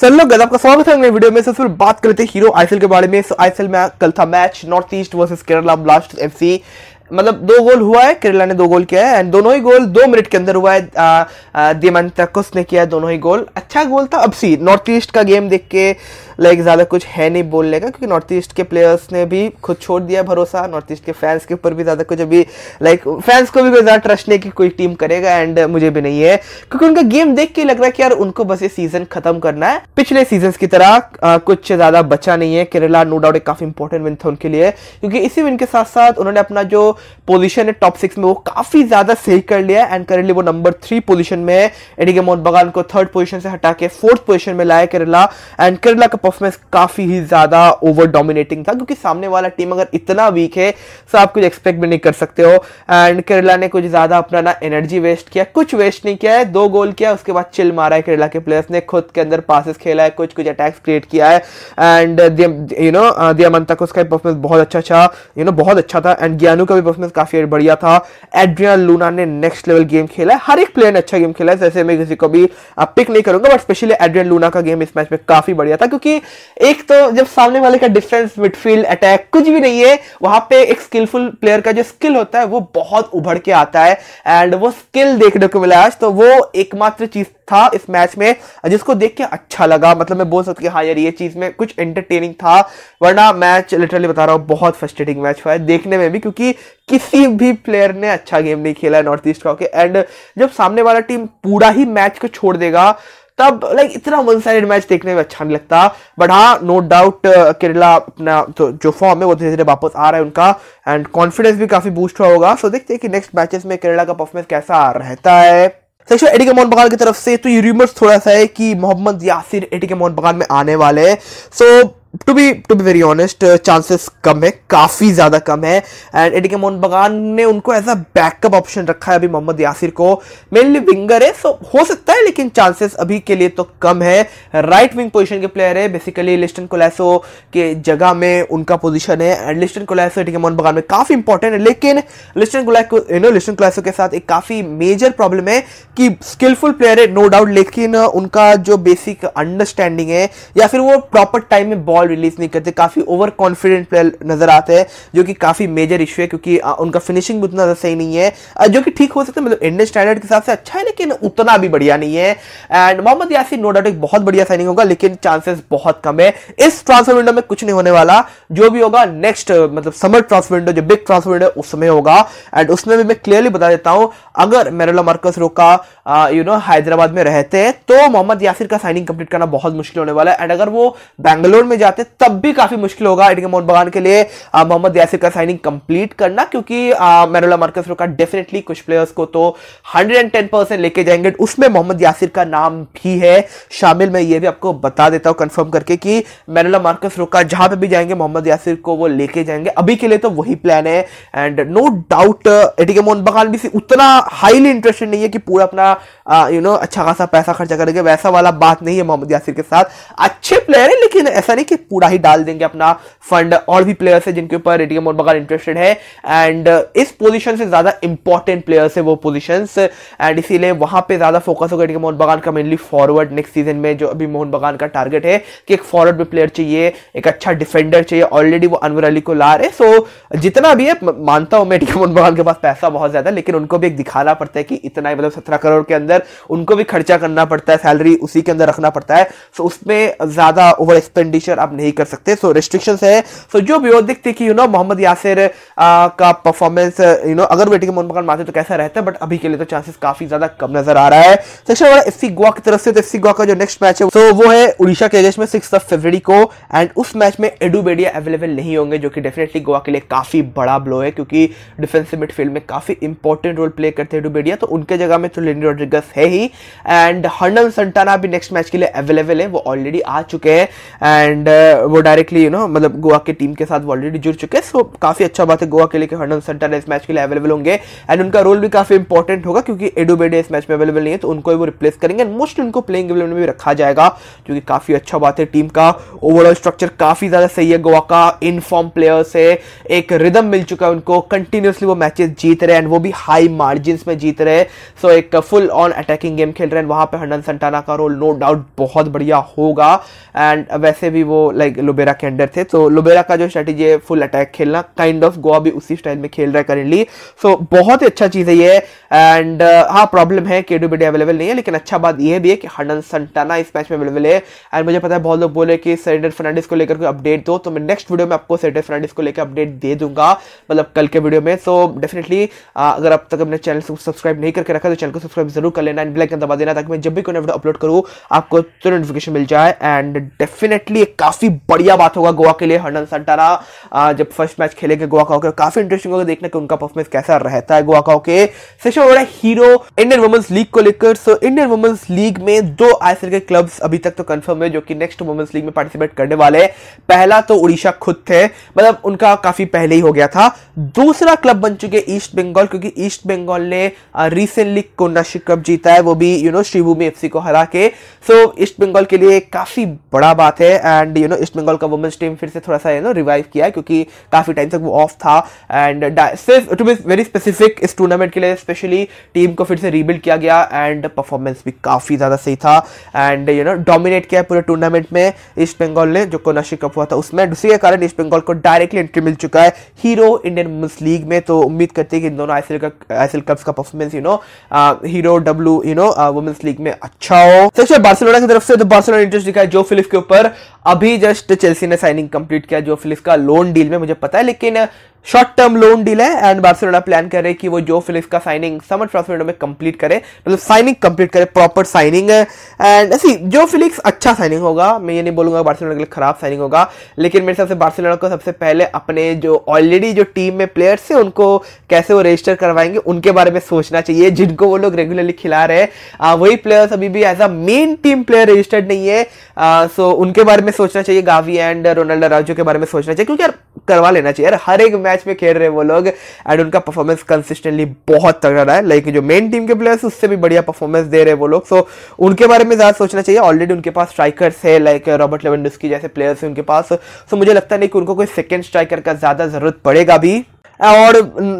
sir लोग आपका स्वागत है वीडियो में सर बात करते हैं हीरो आईसीएल के बारे में सो आईसीएल में कल था match North East versus Kerala blast FC मतलब दो गोल हुआ है केरला ने दो गोल किया है एंड दोनों ही गोल दो मिनट के अंदर हुआ है दिमन तकुस ने किया है दोनों ही गोल अच्छा गोल था अब सी नॉर्थ ईस्ट का गेम देख के लाइक ज़्यादा कुछ है नहीं बोलने का क्योंकि नॉर्थ ईस्ट के प्लेयर्स ने भी खुद छोड़ दिया भरोसा नॉर्थ ईस्ट के फैंस के ऊपर भी ज़्यादा कुछ अभी लाइक फैंस को भी कोई ज़्यादा ट्रस्ट नहीं कि कोई टीम करेगा एंड मुझे भी नहीं है क्योंकि उनका गेम देख के लग रहा है कि यार उनको बस ये सीजन खत्म करना है पिछले सीजन की तरह कुछ ज़्यादा बचा नहीं है केरला नो डाउट एक काफ़ी इंपॉर्टेंट विन था उनके लिए क्योंकि इसी विन के साथ साथ उन्होंने अपना जो पोजीशन है टॉप सिक्स में वो काफ़ी ज़्यादा सही कर लिया एंड करेंटली वो नंबर थ्री पोजिशन में है एडिगे मोहन बगान को थर्ड पोजिशन से हटा के फोर्थ पोजिशन में लाया केरला एंड केरला का परफॉर्मेंस काफी ही ज्यादा ओवर डोमिनेटिंग था क्योंकि सामने वाला टीम अगर इतना वीक है तो आप कुछ एक्सपेक्ट भी नहीं कर सकते हो एंड केरला ने कुछ ज्यादा अपना ना एनर्जी वेस्ट किया कुछ वेस्ट नहीं किया है दो गोल किया उसके बाद चिल मारा है केरला के प्लेयर्स ने खुद के अंदर पासिस खेला है कुछ कुछ अटैक्स क्रिएट किया है एंड यू नो तक का परफॉर्मेंस बहुत अच्छा था यू नो बहुत अच्छा था एंड ज्ञानू का भी परफॉर्मेंस काफी बढ़िया था एड्रियन लूना ने नेक्स्ट लेवल गेम खेला है हर एक प्लेयर ने अच्छा गेम खेला है जैसे मैं किसी को भी पिक uh, नहीं करूंगा बट स्पेशली एड्रियन लूना का गेम इस मैच में काफी बढ़िया था क्योंकि एक तो जब सामने वाले का डिफेंस मिडफील्ड अटैक कुछ भी नहीं है वहां पे एक स्किलफुल प्लेयर का जो स्किल होता है वो बहुत उभर के आता है एंड वो स्किल देखने को मिला आज तो वो एकमात्र चीज था इस मैच में जिसको देख के अच्छा लगा मतलब मैं बोल सकती हूँ हाँ यार ये चीज में कुछ एंटरटेनिंग था वरना मैच लिटरली बता रहा हूँ बहुत फ्रस्ट्रेटिंग मैच हुआ है देखने में भी क्योंकि किसी भी प्लेयर ने अच्छा गेम नहीं खेला है नॉर्थ ईस्ट का होके एंड जब सामने वाला टीम पूरा ही मैच को छोड़ देगा तब लाइक इतना वन साइड मैच देखने में अच्छा नहीं लगता बट हाँ नो डाउट uh, केरला अपना तो जो फॉर्म है वो धीरे धीरे वापस आ रहा है उनका एंड कॉन्फिडेंस भी काफी बूस्ट हुआ होगा सो देखते हैं कि नेक्स्ट मैचेस में केरला का परफॉर्मेंस कैसा रहता है सेक्शन एडी के मोहन बगान की तरफ से तो ये रूमर्स थोड़ा सा है कि मोहम्मद यासिर एडी के मोहन बगान में आने वाले so so, to be to be very honest chances कम है काफ़ी ज़्यादा कम है एंड एडी के मोहन बगान ने उनको एज अ बैकअप ऑप्शन रखा है अभी मोहम्मद यासिर को मेनली विंगर है सो हो सकता है लेकिन चांसेस अभी के लिए तो कम है राइट विंग पोजिशन के प्लेयर है बेसिकली लिस्टन कोलैसो के जगह में उनका पोजिशन है एंड लिस्टन कोलैसो एडी के मोहन बगान में काफ़ी इंपॉर्टेंट है लेकिन लिस्टन कोलैसो यू नो लिस्टन कोलैसो के साथ एक काफ़ी मेजर प्रॉब्लम है कि स्किलफुल प्लेयर है नो डाउट लेकिन उनका जो बेसिक अंडरस्टैंडिंग है या फिर वो प्रॉपर टाइम में बॉल बॉल रिलीज नहीं करते काफ़ी ओवर कॉन्फिडेंट प्लेयर नज़र आते हैं जो कि काफ़ी मेजर इशू है क्योंकि उनका फिनिशिंग भी उतना सही नहीं है जो कि ठीक हो सकता है मतलब इंडियन स्टैंडर्ड के हिसाब से अच्छा है लेकिन उतना भी बढ़िया नहीं है and Mohammed Yasin no doubt एक बहुत बढ़िया साइनिंग होगा लेकिन चांसेस बहुत कम है इस ट्रांसफर विंडो में कुछ नहीं होने वाला जो भी होगा नेक्स्ट मतलब समर ट्रांसफर विंडो जो बिग ट्रांसफर विंडो है उसमें होगा एंड उसमें भी मैं क्लियरली बता देता हूं अगर Merola Marcus Rocha you know Hyderabad में रहते हैं तो मोहम्मद यासिर का साइनिंग कंप्लीट करना बहुत मुश्किल होने वाला है एंड अगर वो बैंगलोर में जाते जाते हैं तब भी काफी मुश्किल होगा एडिंग मोहन बगान के लिए मोहम्मद यासिर का साइनिंग कंप्लीट करना क्योंकि मैनोला मार्कस का डेफिनेटली कुछ प्लेयर्स को तो हंड्रेड लेके जाएंगे उसमें मोहम्मद यासिर का नाम भी है शामिल मैं ये भी आपको बता देता हूँ कन्फर्म करके कि मैनोला मार्कस रोका जहां पर भी जाएंगे मोहम्मद यासिर को वो लेके जाएंगे अभी के लिए तो वही प्लान है and no doubt adding Mohun Bagan भी उतना हाईली इंटरेस्टेड नहीं है कि पूरा अपना यू नो अच्छा खासा पैसा खर्चा करेंगे वैसा वाला बात नहीं है मोहम्मद यासिर के साथ अच्छे प्लेयर है लेकिन ऐसा नहीं कि पूरा ही डाल देंगे अपना फंड और भी प्लेयर्स है जिनके ऊपर रेडियम और बगार इंटरेस्टेड है एंड uh, इस पोजिशन से ज्यादा इंपॉर्टेंट प्लेयर्स है वो पोजिशन एंड इसीलिए वहां पर ज्यादा फोकस होगा रेडियम मोहन बगान का मेनली फॉरवर्ड नेक्स्ट सीजन में जो अभी मोहन बगान का टारगेट है कि एक फॉरवर्ड में प्लेयर चाहिए एक अच्छा डिफेंडर चाहिए ऑलरेडी वो अनवर अली को ला रहे सो जितना भी है मानता हूं मैं रेडियम मोहन बगान के पास पैसा बहुत ज्यादा लेकिन उनको भी एक दिखाना पड़ता है कि इतना ही मतलब सत्रह करोड़ के अंदर उनको भी खर्चा करना पड़ता है सैलरी उसी के अंदर रखना पड़ता है सो उसमें ज्यादा ओवर एक्सपेंडिचर आप नहीं कर सकते सो रिस्ट्रिक्शंस है सो जो भी हो दिखती कि यू नो मोहम्मद यासिर का परफॉर्मेंस यू नो अगर बेटी के मोहन मकान मारते तो कैसा रहता है बट अभी के लिए तो चांसेस काफी ज्यादा कम नजर आ रहा है सेक्शन वाला एफ गोवा की तरफ से तो एफ गोवा का जो नेक्स्ट मैच है सो वो है उड़ीसा के अगेंस्ट में सिक्स ऑफ फेब्रवरी को एंड उस मैच में एडू अवेलेबल नहीं होंगे जो कि डेफिनेटली गोवा के लिए काफी बड़ा ब्लो है क्योंकि डिफेंसिव मिडफील्ड में काफी इंपॉर्टेंट रोल प्ले करते हैं एडू तो उनके जगह में तो लेनी रोड्रिगस है ही एंड हर्नल संटाना भी नेक्स्ट मैच के लिए अवेलेबल है वो ऑलरेडी आ चुके हैं एंड वो डायरेक्टली यू नो मतलब गोवा के टीम के साथ ऑलरेडी जुड़ चुके हैं सो काफ़ी अच्छा बात है गोवा के लिए कि हर्नल सेंटर इस मैच के लिए अवेलेबल होंगे एंड उनका रोल भी काफ़ी इंपॉर्टेंट होगा क्योंकि एडोबेडे इस मैच में अवेलेबल नहीं है तो उनको वो रिप्लेस करेंगे एंड मोस्ट उनको प्लेइंग इलेवन में भी रखा जाएगा जो कि काफ़ी अच्छा बात है टीम का ओवरऑल स्ट्रक्चर काफ़ी ज़्यादा सही है गोवा का इन फॉर्म प्लेयर्स है एक रिदम मिल चुका है उनको कंटिन्यूसली वो मैचेस जीत रहे हैं एंड वो भी हाई मार्जिन में जीत रहे हैं सो एक फुल ऑन अटैकिंग गेम खेल रहे हैं वहां पर हर्नल संटाना का रोल नो डाउट बहुत बढ़िया होगा एंड वैसे भी वो लाइक लुबेरा के अंडर थे तो लुबेरा का जो स्ट्रेटेजी है फुल अटैक खेलना काइंड ऑफ गोवा भी उसी स्टाइल में खेल रहा है करेंटली सो so, बहुत ही अच्छा चीज़ है ये एंड uh, हाँ प्रॉब्लम है के डी अवेलेबल नहीं है लेकिन अच्छा बात यह भी है कि हंडन संटाना इस मैच में अवेलेबल है एंड मुझे पता है बहुत लोग बोले कि सरेंडर फर्नाडिस को लेकर कोई अपडेट दो तो मैं नेक्स्ट वीडियो में आपको सरेंडर फर्नाडिस को लेकर अपडेट दे दूंगा मतलब कल के वीडियो में सो डेफिनेटली uh, अगर अब तक अपने चैनल को सब्सक्राइब नहीं करके रखा तो चैनल को सब्सक्राइब जरूर कर लेना एंड ब्लैक दबा देना ताकि मैं जब भी कोई वीडियो अपलोड करूँ आपको तुरंत नोटिफिकेशन मिल जाए एंड डेफिनेटली काफ़ी काफी बढ़िया बात होगा गोवा के लिए हर्नल संटाना जब फर्स्ट मैच खेलेंगे गोवा का होकर काफी इंटरेस्टिंग होगा देखने के उनका परफॉर्मेंस कैसा रहता है गोवा का होकर session Hero Indian women's league को लेकर सो इंडियन वुमेंस लीग में दो आईसीएल के क्लब्स अभी तक तो कंफर्म है जो कि नेक्स्ट वुमेंस लीग में पार्टिसिपेट करने वाले पहला तो उड़ीसा खुद थे मतलब उनका काफी पहले ही हो गया था दूसरा क्लब बन चुके ईस्ट बंगाल क्योंकि ईस्ट बंगाल ने रिसेंटली कोनाशी कप जीता है वो भी यू नो श्रीभूमि एफसी को हरा के सो ईस्ट बंगाल के लिए काफी बड़ा बात है and you know East Bengal का वुमेंस टीम फिर से थोड़ा सा यू नो रिवाइव किया है क्योंकि काफ़ी टाइम तक वो ऑफ था एंड सिर्फ टू बी वेरी स्पेसिफिक इस टूर्नामेंट के लिए स्पेशली टीम को फिर से रीबिल्ड किया गया एंड परफॉर्मेंस भी काफ़ी ज़्यादा सही था एंड यू नो डोमिनेट किया पूरे टूर्नामेंट में ईस्ट बंगाल ने जो कोनाशी कप हुआ था उसमें उसी के कारण ईस्ट बंगाल को डायरेक्टली एंट्री मिल चुका है हीरो इंडियन वुमेंस लीग में तो उम्मीद करती है कि इन दोनों आई का आई कप्स का performance you know Hero W you know women's league में अच्छा हो सबसे बार्सिलोना की तरफ से तो बार्सिलोना इंटरेस्ट दिखाया जो फिलिप के ऊपर अभी जस्ट चेल्सी ने साइनिंग कंप्लीट किया जो फिलिप्स का लोन डील में मुझे पता है लेकिन शॉर्ट टर्म लोन डील है एंड बार्सिलोना प्लान कर रहे हैं कि वो जो फिलिप्स का साइनिंग समर ट्रांसफर में कंप्लीट करे मतलब साइनिंग कंप्लीट करे प्रॉपर साइनिंग है एंड ऐसी जो फिलिप्स अच्छा साइनिंग होगा मैं ये नहीं बोलूंगा बार्सिलोना के लिए खराब साइनिंग होगा लेकिन मेरे से बार्सिलोना को सबसे पहले अपने जो ऑलरेडी जो टीम में प्लेयर्स है उनको कैसे वो रजिस्टर करवाएंगे उनके बारे में सोचना चाहिए जिनको वो लोग रेगुलरली खिला रहे हैं वही प्लेयर्स अभी भी as a main team player registered नहीं है सो उनके बारे में सोचना चाहिए गावी एंड रोनाल्डो राजू के बारे में सोचना चाहिए क्योंकि यार करवा लेना चाहिए यार हर एक मैच में खेल रहे वो लोग एंड उनका परफॉर्मेंस कंसिस्टेंटली बहुत तगड़ा रहा है लाइक जो मेन टीम के प्लेयर्स उससे भी बढ़िया परफॉर्मेंस दे रहे वो लोग सो उनके बारे में ज़्यादा सोचना चाहिए ऑलरेडी उनके पास स्ट्राइकर्स है लाइक रॉबर्ट लेवेंडस्की जैसे प्लेयर्स हैं उनके पास सो मुझे लगता नहीं कि उनको कोई सेकेंड स्ट्राइकर का ज़्यादा ज़रूरत पड़ेगा भी और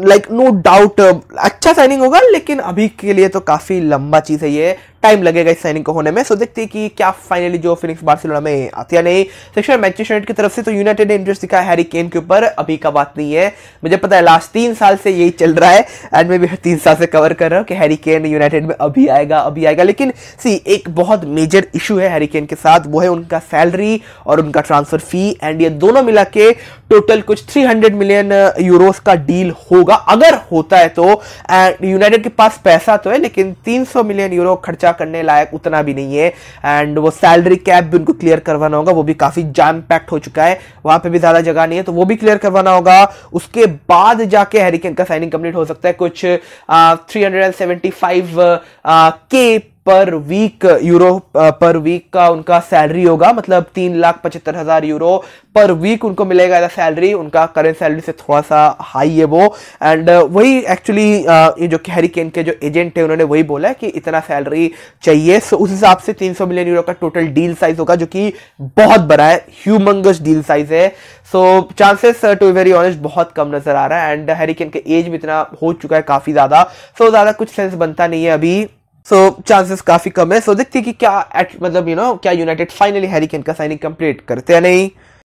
लाइक नो डाउट अच्छा साइनिंग होगा लेकिन अभी के लिए तो काफ़ी लंबा चीज़ है ये टाइम लगेगा इस साइनिंग को होने में सो देखते हैं कि क्या फाइनली जो फिनिक्स बार्सिलोना में आती है नहीं सेक्शन मैचेस की तरफ से तो यूनाइटेड ने इंटरेस्ट दिखा हैरी केन के ऊपर अभी का बात नहीं है मुझे पता है लास्ट तीन साल से यही चल रहा है एंड मैं भी तीन साल से कवर कर रहा हूँ कि हैरी केन यूनाइटेड में अभी आएगा अभी आएगा लेकिन सी एक बहुत मेजर इशू है हैरी केन के साथ वो है उनका सैलरी और उनका ट्रांसफर फी एंड ये दोनों मिला के टोटल कुछ 300 मिलियन यूरोस का डील होगा अगर होता है तो एंड यूनाइटेड के पास पैसा तो है लेकिन 300 मिलियन यूरो खर्चा करने लायक उतना भी नहीं है एंड वो सैलरी कैप भी उनको क्लियर करवाना होगा वो भी काफी जाम पैक्ट हो चुका है वहां पे भी ज्यादा जगह नहीं है तो वो भी क्लियर करवाना होगा उसके बाद जाके हैरिकेन का साइनिंग कंप्लीट हो सकता है कुछ three hundred and seventy five के पर वीक यूरो पर वीक का उनका सैलरी होगा मतलब तीन लाख पचहत्तर हज़ार यूरो पर वीक उनको मिलेगा एज सैलरी उनका करेंट सैलरी से थोड़ा सा हाई है वो एंड uh, वही एक्चुअली uh, ये जो कैरी केन के जो एजेंट है उन्होंने वही बोला है कि इतना सैलरी चाहिए सो उस हिसाब से 300 मिलियन यूरो का टोटल डील साइज होगा जो कि बहुत बड़ा है ह्यूमंगस डील साइज है so chances to very honest बहुत कम नज़र आ रहा है एंड हैरी केन के एज भी इतना हो चुका है काफ़ी ज़्यादा सो so, ज़्यादा कुछ सेंस बनता नहीं है अभी सो चांसेस काफी कम है सो देखते हैं कि क्या एट मतलब यू नो क्या यूनाइटेड फाइनली हैरिकेन का साइनिंग कंप्लीट करते हैं नहीं